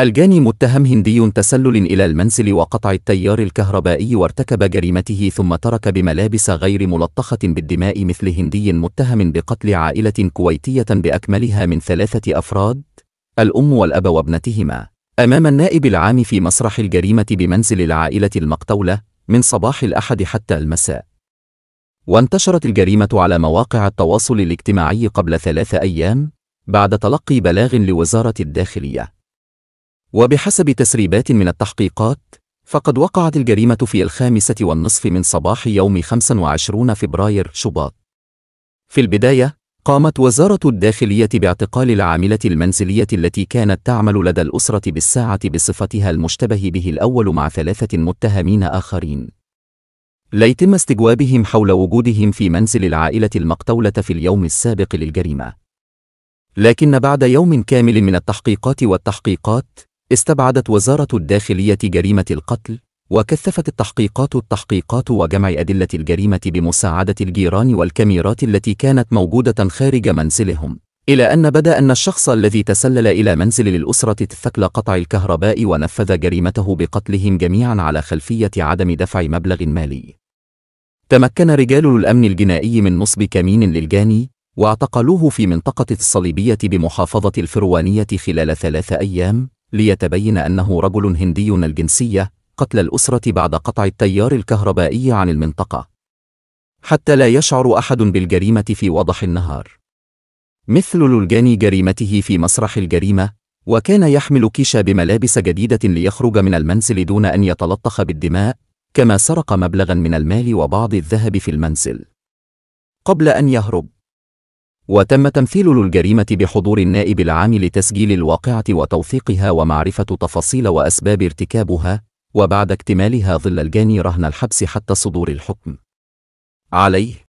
الجاني متهم هندي تسلل إلى المنزل وقطع التيار الكهربائي وارتكب جريمته ثم ترك بملابس غير ملطخة بالدماء مثل هندي متهم بقتل عائلة كويتية بأكملها من ثلاثة أفراد الأم والأب وابنتهما أمام النائب العام في مسرح الجريمة بمنزل العائلة المقتولة من صباح الأحد حتى المساء وانتشرت الجريمة على مواقع التواصل الاجتماعي قبل ثلاثة أيام بعد تلقي بلاغ لوزارة الداخلية وبحسب تسريبات من التحقيقات فقد وقعت الجريمة في الخامسة والنصف من صباح يوم 25 فبراير شباط في البداية قامت وزارة الداخلية باعتقال العاملة المنزلية التي كانت تعمل لدى الأسرة بالساعة بصفتها المشتبه به الأول مع ثلاثة متهمين آخرين ليتم استجوابهم حول وجودهم في منزل العائلة المقتولة في اليوم السابق للجريمة لكن بعد يوم كامل من التحقيقات والتحقيقات استبعدت وزارة الداخلية جريمة القتل وكثفت التحقيقات التحقيقات وجمع أدلة الجريمة بمساعدة الجيران والكاميرات التي كانت موجودة خارج منزلهم إلى أن بدا أن الشخص الذي تسلل إلى منزل الأسرة تثكل قطع الكهرباء ونفذ جريمته بقتلهم جميعا على خلفية عدم دفع مبلغ مالي تمكن رجال الأمن الجنائي من نصب كمين للجاني واعتقلوه في منطقة الصليبية بمحافظة الفروانية خلال ثلاث أيام ليتبين أنه رجل هندي الجنسية قتل الأسرة بعد قطع التيار الكهربائي عن المنطقة حتى لا يشعر أحد بالجريمة في وضح النهار مثل لولجاني جريمته في مسرح الجريمة وكان يحمل كيشا بملابس جديدة ليخرج من المنزل دون أن يتلطخ بالدماء كما سرق مبلغا من المال وبعض الذهب في المنزل قبل أن يهرب وتم تمثيل الجريمة بحضور النائب العام لتسجيل الواقعة وتوثيقها ومعرفة تفاصيل وأسباب ارتكابها وبعد اكتمالها ظل الجاني رهن الحبس حتى صدور الحكم عليه